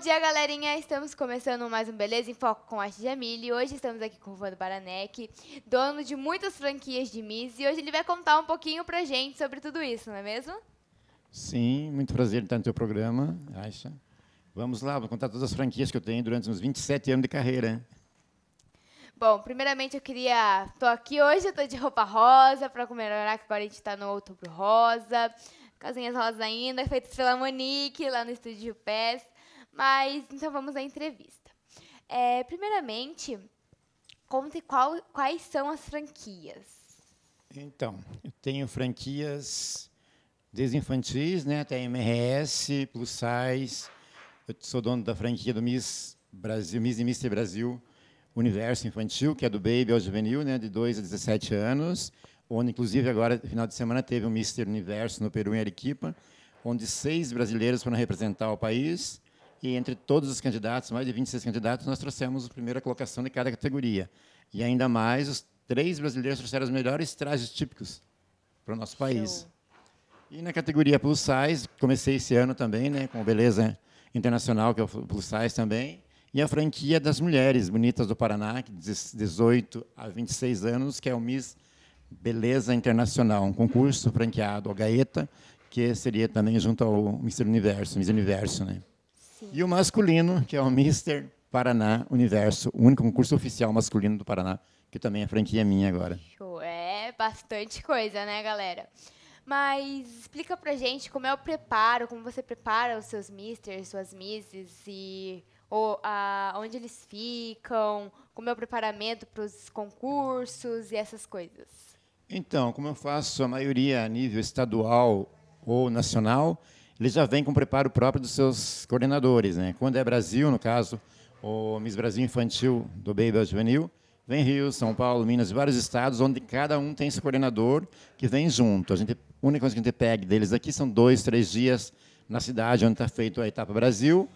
dia, galerinha! Estamos começando mais um Beleza em Foco com Arte Jamile. Hoje estamos aqui com o Vando Baranek, dono de muitas franquias de Miss, e hoje ele vai contar um pouquinho pra gente sobre tudo isso, não é mesmo? Sim, muito prazer em estar no teu programa, Aisha. Vamos lá, vou contar todas as franquias que eu tenho durante uns 27 anos de carreira. Bom, primeiramente eu queria. Tô aqui hoje, eu tô de roupa rosa para comemorar que agora a gente tá no outubro rosa. Casinhas rosa ainda, feitas pela Monique lá no Estúdio Pés. Mas então vamos à entrevista. É, primeiramente, conte qual, quais são as franquias. Então, eu tenho franquias desde infantis, né, até MRS, Plus Size. Eu sou dono da franquia do Miss Brasil, Miss e Mister Brasil Universo Infantil, que é do Baby ao Juvenil, né, de 2 a 17 anos, onde inclusive agora final de semana teve o um Mister Universo no Peru em Arequipa, onde seis brasileiros foram representar o país e entre todos os candidatos, mais de 26 candidatos, nós trouxemos a primeira colocação de cada categoria. E ainda mais, os três brasileiros trouxeram os melhores trajes típicos para o nosso país. E na categoria Plus Size, comecei esse ano também, né, com Beleza Internacional, que é o Plus Size também, e a franquia das mulheres bonitas do Paraná, de 18 a 26 anos, que é o Miss Beleza Internacional, um concurso franqueado à Gaeta, que seria também junto ao Mister Universo, Miss Universo, né? Sim. E o masculino, que é o Mister Paraná Universo, o único concurso oficial masculino do Paraná, que também é franquia minha agora. Show. É bastante coisa, né, galera? Mas explica pra gente como é o preparo, como você prepara os seus misters, suas misses e ou, a, onde eles ficam, como é o preparamento para os concursos e essas coisas. Então, como eu faço a maioria a nível estadual ou nacional, ele já vem com o preparo próprio dos seus coordenadores. Né? Quando é Brasil, no caso, o Miss Brasil Infantil do Baby Juvenil, vem Rio, São Paulo, Minas, vários estados, onde cada um tem seu coordenador que vem junto. A, gente, a única coisa que a gente pega deles aqui são dois, três dias na cidade onde está feita a etapa Brasil,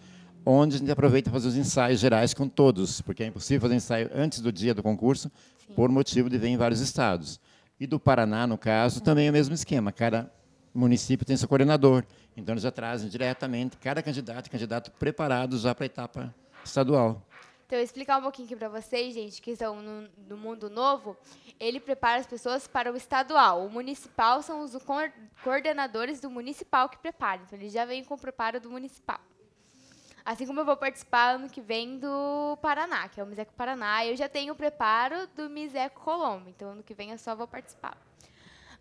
onde a gente aproveita para fazer os ensaios gerais com todos, porque é impossível fazer ensaio antes do dia do concurso, Sim. por motivo de vir em vários estados. E do Paraná, no caso, também é o mesmo esquema. Cada o município tem seu coordenador. Então, eles trazem diretamente cada candidato e candidato preparados já para a etapa estadual. Então, eu vou explicar um pouquinho aqui para vocês, gente, que estão no, no, mundo novo. Ele prepara as pessoas para o estadual. O municipal são os coordenadores do municipal que preparam, Então, ele já vem com o preparo do municipal. Assim como eu vou participar ano que vem do Paraná, que é o Miseco Paraná. Eu já tenho o preparo do Miseco Colombo. Então, ano que vem eu só vou participar.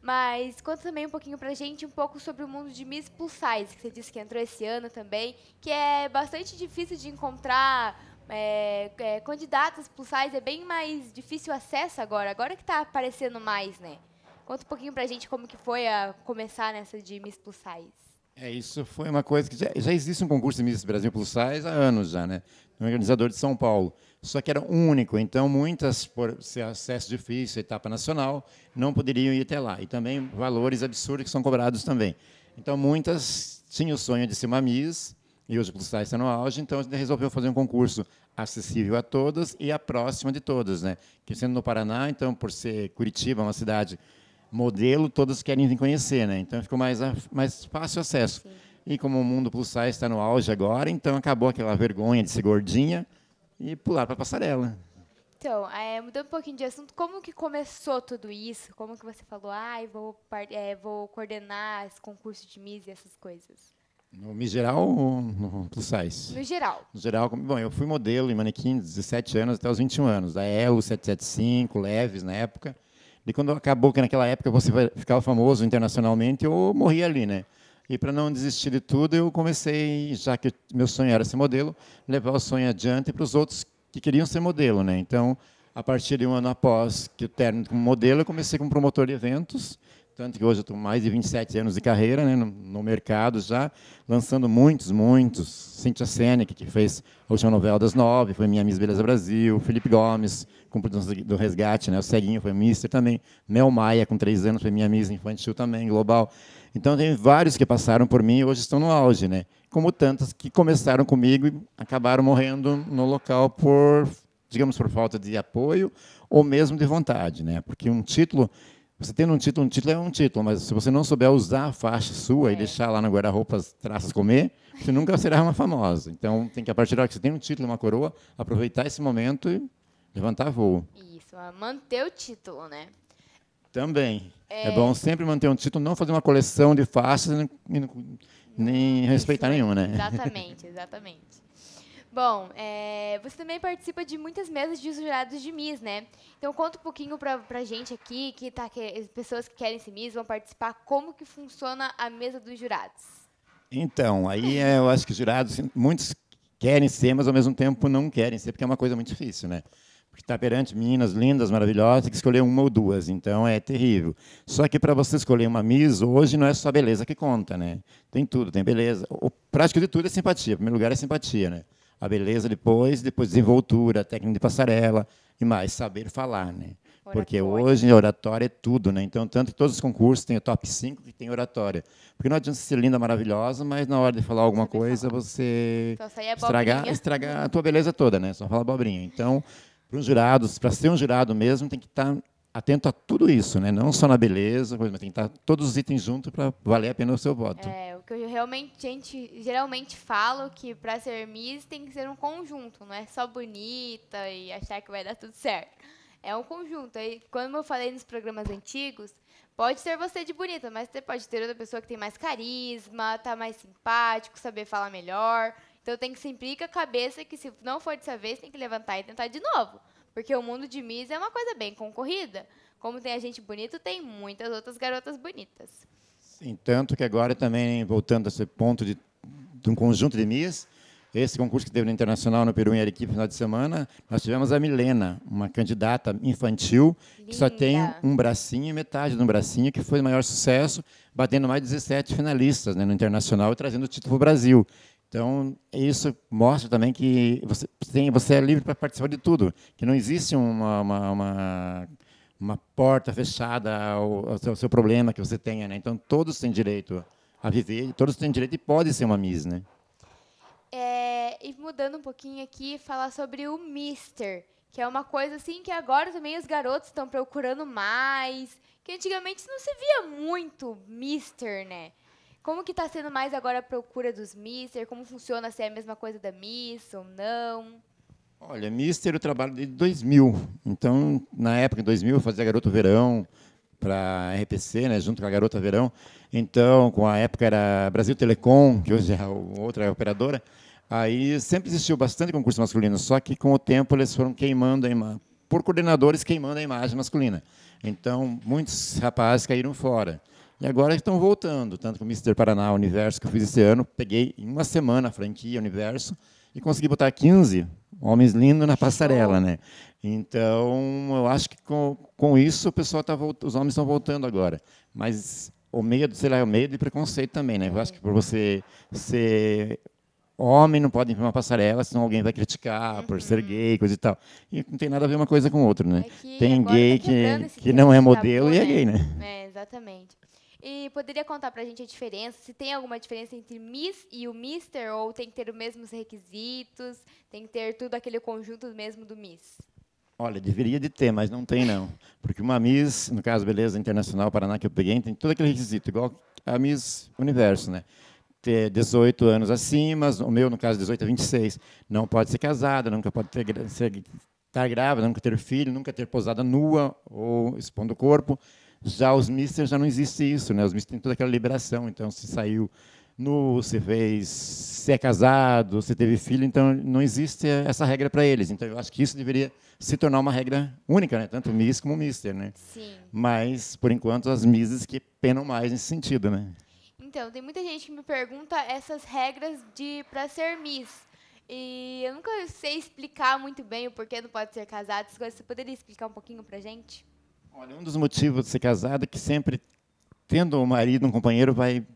Mas conta também um pouquinho pra gente um pouco sobre o mundo de Miss Plus Size, que você disse que entrou esse ano também, que é bastante difícil de encontrar é, é, candidatas plus size, é bem mais difícil o acesso agora, agora que está aparecendo mais, né? Conta um pouquinho pra gente como que foi a começar nessa de Miss Plus Size. É, isso foi uma coisa que já, já, existe um concurso de Miss Brasil Plus Size há anos já, né? Um organizador de São Paulo só que era único. Então, muitas, por ser acesso difícil, etapa nacional, não poderiam ir até lá. E também valores absurdos que são cobrados também. Então, muitas tinham o sonho de ser mamis, e hoje o Plus está no auge, então a gente resolveu fazer um concurso acessível a todas e a próxima de todas. Né? Que sendo no Paraná, então, por ser Curitiba, uma cidade modelo, todas querem conhecer, né? Então ficou mais, mais fácil acesso. Sim. E como o mundo plus size está no auge agora, então acabou aquela vergonha de ser gordinha, e pular para a passarela. Então, é, mudando um pouquinho de assunto, como que começou tudo isso? Como que você falou, ah, vou, é, vou coordenar esse concurso de Miss e essas coisas? No Miss Geral ou no Plus Size? No geral. No geral, bom, eu fui modelo em manequim 17 anos até os 21 anos, da Elo 775, Leves na época. E quando acabou que naquela época você ficava famoso internacionalmente, eu morri ali, né? E para não desistir de tudo, eu comecei, já que meu sonho era ser modelo, levar o sonho adiante para os outros que queriam ser modelo, né? Então, a partir de um ano após que o término como modelo, eu comecei como promotor de eventos, tanto que hoje eu estou mais de 27 anos de carreira né, no, no, mercado já, lançando muitos, muitos. Cintia Senec, que fez a última novela das nove, foi minha Miss Beleza Brasil. Felipe Gomes, com produção do Resgate, né, o Ceguinho foi Mister também. Mel Maia, com três anos, foi minha Miss Infantil também, global. Então, tem vários que passaram por mim e hoje estão no auge, né? Como tantas que começaram comigo e acabaram morrendo no local por digamos por falta de apoio ou mesmo de vontade, né? Porque um título você tendo um título, um título é um título, mas se você não souber usar a faixa sua é. e deixar lá no guarda-roupa as traças comer, você nunca será uma famosa. Então, tem que, a partir da hora que você tem um título, uma coroa, aproveitar esse momento e levantar voo. Isso, manter o título, né? Também. É... é bom sempre manter um título, não fazer uma coleção de faixas e nem respeitar nenhuma, né? Exatamente, exatamente. Bom, é, você também participa de muitas mesas de jurados de Miss, né? Então conta um pouquinho pra, pra gente aqui, que tá que, pessoas que querem ser Miss vão participar, como que funciona a mesa dos jurados? Então, aí é, eu acho que jurados, muitos querem ser, mas ao mesmo tempo não querem ser, porque é uma coisa muito difícil, né? Porque está perante meninas lindas, maravilhosas, tem que escolher uma ou duas, então é terrível. Só que para você escolher uma Miss, hoje não é só beleza que conta, né? Tem tudo, tem beleza. O prático de tudo é simpatia, em primeiro lugar é simpatia, né? a beleza depois, depois desenvoltura, técnica de passarela e mais, saber falar, né? Oratória. Porque hoje oratória é tudo, né? Então, tanto que todos os concursos têm o top 5 que tem oratória. Porque não adianta ser linda, maravilhosa, mas na hora de falar alguma coisa, falar. você então, é estragar, estragar a tua beleza toda, né? Só fala bobrinha. Então, para os jurados, para ser um jurado mesmo, tem que estar tá atento a tudo isso, né? não só na beleza, mas tem que estar todos os itens juntos para valer a pena o seu voto. É, o que eu realmente, gente, geralmente falo que para ser Miss tem que ser um conjunto, não é só bonita e achar que vai dar tudo certo. É um conjunto. E como eu falei nos programas antigos, pode ser você de bonita, mas você pode ter outra pessoa que tem mais carisma, tá mais simpático, saber falar melhor. Então tem que se implicar a cabeça que se não for dessa vez, tem que levantar e tentar de novo. Porque o mundo de Miss é uma coisa bem concorrida. Como tem a gente bonita, tem muitas outras garotas bonitas. Sim, tanto que agora também, voltando a esse ponto de, de um conjunto de Miss, esse concurso que teve no Internacional, no Peru, em Arequipa, no final de semana, nós tivemos a Milena, uma candidata infantil, Linda. que só tem um bracinho e metade de um bracinho, que foi o maior sucesso, batendo mais de 17 finalistas né, no Internacional e trazendo o título para o Brasil. Então, isso mostra também que você, tem, você é livre para participar de tudo, que não existe uma, uma, uma, uma porta fechada ao, ao, seu, ao, seu, problema que você tenha. Né? Então, todos têm direito a viver, todos têm direito e pode ser uma Miss. Né? É, e mudando um pouquinho aqui, falar sobre o Mister, que é uma coisa assim que agora também os garotos estão procurando mais, que antigamente não se via muito Mister, né? Como que está sendo mais agora a procura dos Mister? Como funciona se é a mesma coisa da Miss ou não? Olha, Mister eu trabalho desde 2000. Então, na época, em 2000, eu fazia Garoto Verão para a RPC, né, junto com a Garota Verão. Então, com a época era Brasil Telecom, que hoje é outra operadora. Aí sempre existiu bastante concurso masculino, só que com o tempo eles foram queimando a imagem, por coordenadores queimando a imagem masculina. Então, muitos rapazes caíram fora. E agora estão voltando, tanto com o Mister Paraná Universo que eu fiz esse ano, peguei em uma semana a franquia Universo e consegui botar 15 homens lindos na passarela, né? Então, eu acho que com, com isso o pessoal tá os homens estão voltando agora. Mas o medo, sei lá, o medo e preconceito também, né? Eu acho que por você ser homem não pode ir para uma passarela, senão alguém vai criticar por ser uhum. gay, coisa e tal. E não tem nada a ver uma coisa com outra, né? É tem tá gay que, que, que não é modelo tabu, e é né? gay, né? É, exatamente. E poderia contar para a gente a diferença? Se tem alguma diferença entre Miss e o Mister, ou tem que ter os mesmos requisitos, tem que ter tudo aquele conjunto mesmo do Miss? Olha, deveria de ter, mas não tem não. Porque uma Miss, no caso Beleza Internacional Paraná que eu peguei, tem todo aquele requisito, igual a Miss Universo, né? Ter 18 anos acima, o meu, no caso, 18 a 26. Não pode ser casada, nunca pode ter, ser, estar grávida, nunca ter filho, nunca ter posada nua ou expondo o corpo. Já os Mister já não existe isso, né? Os Mister têm toda aquela liberação, então se saiu nu, se fez, se é casado, se teve filho, então não existe essa regra para eles. Então eu acho que isso deveria se tornar uma regra única, né? Tanto miss como mister, né? Sim. Mas por enquanto as misses que penam mais nesse sentido, né? Então, tem muita gente que me pergunta essas regras de para ser miss. E eu nunca sei explicar muito bem o porquê não pode ser casado, Você poderia explicar um pouquinho para gente? Olha, um dos motivos de ser casado é que sempre tendo um marido, um companheiro, vai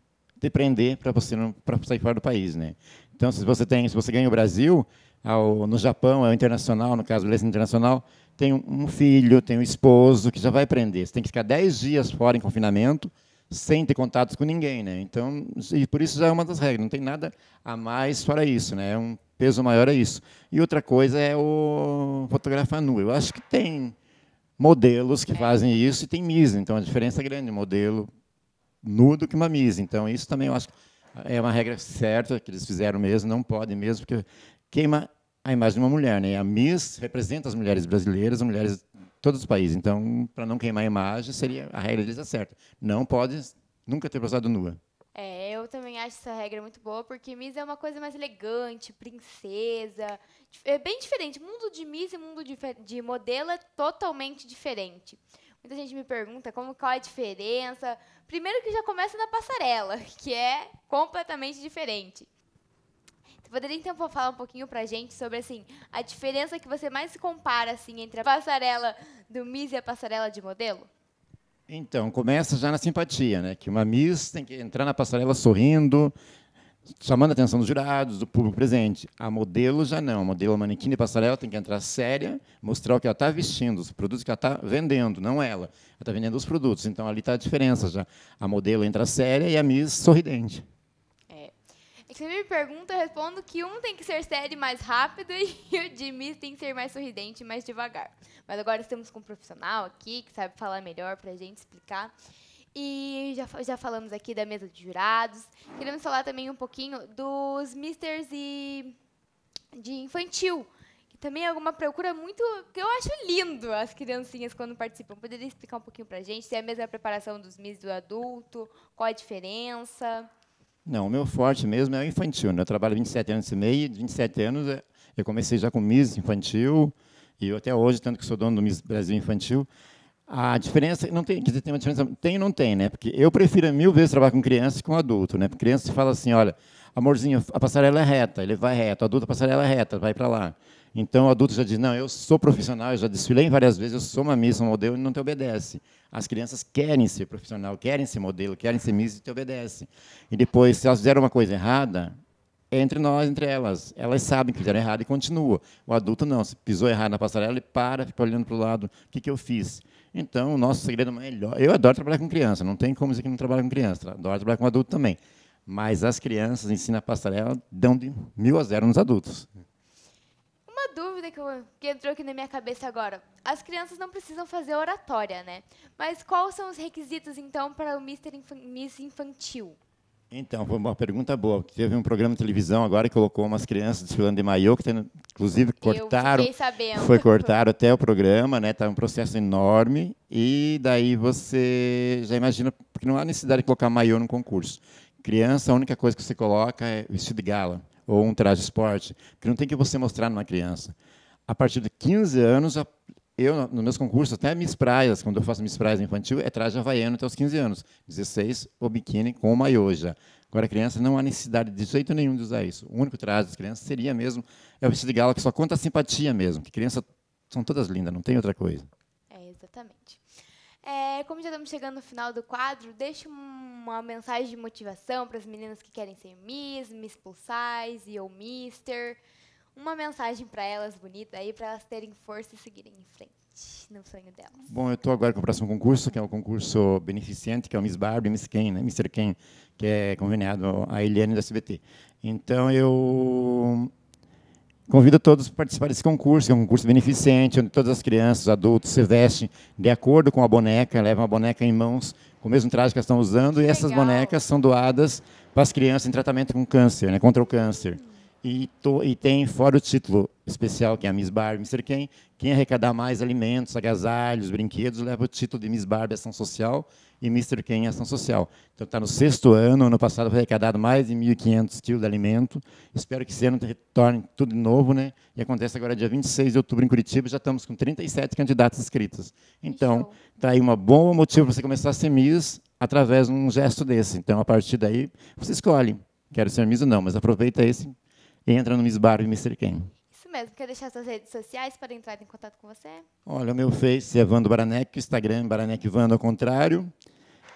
te prender para você não para sair fora do país, né? Então, se você tem, se você ganha o Brasil, ao, no Japão é o internacional, no caso beleza internacional, tem um filho, tem um esposo que já vai prender. Você tem que ficar 10 dias fora em confinamento, sem ter contato com ninguém, né? Então, e por isso já é uma das regras, não tem nada a mais fora isso, né? É um peso maior é isso. E outra coisa é o fotografar nu. Eu acho que tem modelos que é. fazem isso e tem MISA. Então, a diferença é grande, modelo nu do que uma MISA. Então, isso também eu acho que é uma regra certa que eles fizeram mesmo, não podem mesmo, porque queima a imagem de uma mulher. Né? A Miss representa as mulheres brasileiras, as mulheres de todos os países. Então, para não queimar a imagem, seria a regra deles é certa. Não pode nunca ter passado nua eu também acho essa regra muito boa, porque Miss é uma coisa mais elegante, princesa. É bem diferente. Mundo de Miss e mundo de, de modelo é totalmente diferente. Muita gente me pergunta como, qual é a diferença. Primeiro que já começa na passarela, que é completamente diferente. Você poderia então falar um pouquinho pra gente sobre assim, a diferença que você mais compara assim entre a passarela do Miss e a passarela de modelo? Então, começa já na simpatia, né? que uma Miss tem que entrar na passarela sorrindo, chamando a atenção dos jurados, do público presente. A modelo já não. A modelo, a manequim de passarela tem que entrar séria, mostrar o que ela está vestindo, os produtos que ela está vendendo, não ela. Ela está vendendo os produtos. Então, ali está a diferença já. A modelo entra séria e a Miss sorridente. Você me pergunta, eu respondo que um tem que ser sério e mais rápido e o Jimmy tem que ser mais sorridente e mais devagar. Mas agora estamos com um profissional aqui que sabe falar melhor para a gente explicar. E já, já falamos aqui da mesa de jurados. Queremos falar também um pouquinho dos misters e de infantil. Que também é alguma procura muito. que eu acho lindo as criancinhas quando participam. Poderia explicar um pouquinho para a gente? Se é a mesma preparação dos Mister's do adulto, qual a diferença? Não, o meu forte mesmo é o infantil. Né? Eu trabalho 27 anos e meio, 27 anos é, eu comecei já com MIS infantil, e eu até hoje, tanto que sou dono do Miss Brasil Infantil, a diferença não tem, quer dizer, tem uma diferença, tem ou não tem, né? Porque eu prefiro mil vezes trabalhar com criança que com adulto, né? Porque criança se fala assim, olha, amorzinho, a passarela é reta, ele vai reto, adulto a passarela é reta, vai para lá. Então o adulto já diz: Não, eu sou profissional, eu já desfilei várias vezes, eu sou uma missa, um modelo e não te obedece. As crianças querem ser profissional, querem ser modelo, querem ser missa e te obedecem. E depois, se elas fizeram uma coisa errada, é entre nós, entre elas. Elas sabem que fizeram errado e continuam. O adulto não, se pisou errado na passarela, ele para, fica olhando para o lado: O que, que eu fiz? Então, o nosso segredo melhor. Eu adoro trabalhar com criança, não tem como dizer que não trabalha com criança, adoro trabalhar com adulto também. Mas as crianças ensinam a passarela, dão de mil a zero nos adultos. Uma dúvida que, eu, que, entrou aqui na minha cabeça agora. As crianças não precisam fazer oratória, né? Mas quais são os requisitos, então, para o Mister Miss Infantil? Então, foi uma pergunta boa. Teve um programa de televisão agora que colocou umas crianças desfilando de maiô, que inclusive cortaram. Eu sabendo. Foi cortado até o programa, né? Tá um processo enorme. E daí você já imagina, porque não há necessidade de colocar maiô no concurso. Criança, a única coisa que você coloca é vestido de gala ou um traje esporte, que não tem que você mostrar numa criança. A partir de 15 anos, eu, nos meus concursos, até Miss Praias, quando eu faço Miss Praias infantil, é traje havaiano até os 15 anos. 16, o biquíni com o maiô já. Agora, a criança não há necessidade de jeito nenhum de usar isso. O único traje das crianças seria mesmo é o vestido de gala, que só conta a simpatia mesmo. Que crianças são todas lindas, não tem outra coisa. É, exatamente. É, como já estamos chegando no final do quadro, deixa uma mensagem de motivação para as meninas que querem ser Miss, Miss Plus Size ou Mister. Uma mensagem para elas bonita aí, para elas terem força e seguirem em frente no sonho delas. Bom, eu estou agora com o próximo concurso, que é o um concurso beneficente, que é o Miss Barbie, Miss Ken, né? Mr. Ken, que é conveniado a Eliane do SBT. Então, eu Convido todos a participar desse concurso, que é um concurso beneficente, onde todas as crianças, adultos, se vestem de acordo com a boneca, levam a boneca em mãos com o mesmo traje que elas estão usando, e essas bonecas são doadas para as crianças em tratamento com câncer, né, contra o câncer. E, to, e, tem fora o título especial, que é a Miss Barbie, Mr. Ken. Quem arrecadar mais alimentos, agasalhos, brinquedos, leva o título de Miss Barbie Ação Social e Mr. Ken Ação Social. Então, está no sexto ano. Ano passado foi arrecadado mais de 1.500 quilos de alimento. Espero que esse ano retorne tudo de novo. Né? E acontece agora dia 26 de outubro em Curitiba. Já estamos com 37 candidatos inscritos. Então, está aí um bom motivo para você começar a ser Miss através de um gesto desse. Então, a partir daí, você escolhe. Quero ser Miss ou não, mas aproveita esse entra no Miss Barbie Mr. Ken. Isso mesmo. Quer deixar suas redes sociais para entrar em contato com você? Olha, o meu Face é Vando Baranek, o Instagram é Baranec Vando ao contrário.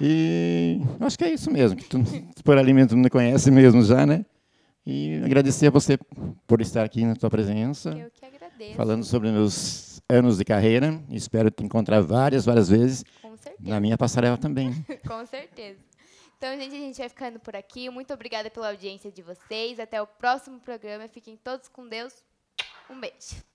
E acho que é isso mesmo. Que tu, por ali não me conhece mesmo já, né? E agradecer a você por estar aqui na tua presença. Eu que agradeço. Falando sobre meus anos de carreira. Espero te encontrar várias, várias vezes. Com certeza. Na minha passarela também. Com certeza. Então, gente, a gente vai ficando por aqui. Muito obrigada pela audiência de vocês. Até o próximo programa. Fiquem todos com Deus. Um beijo.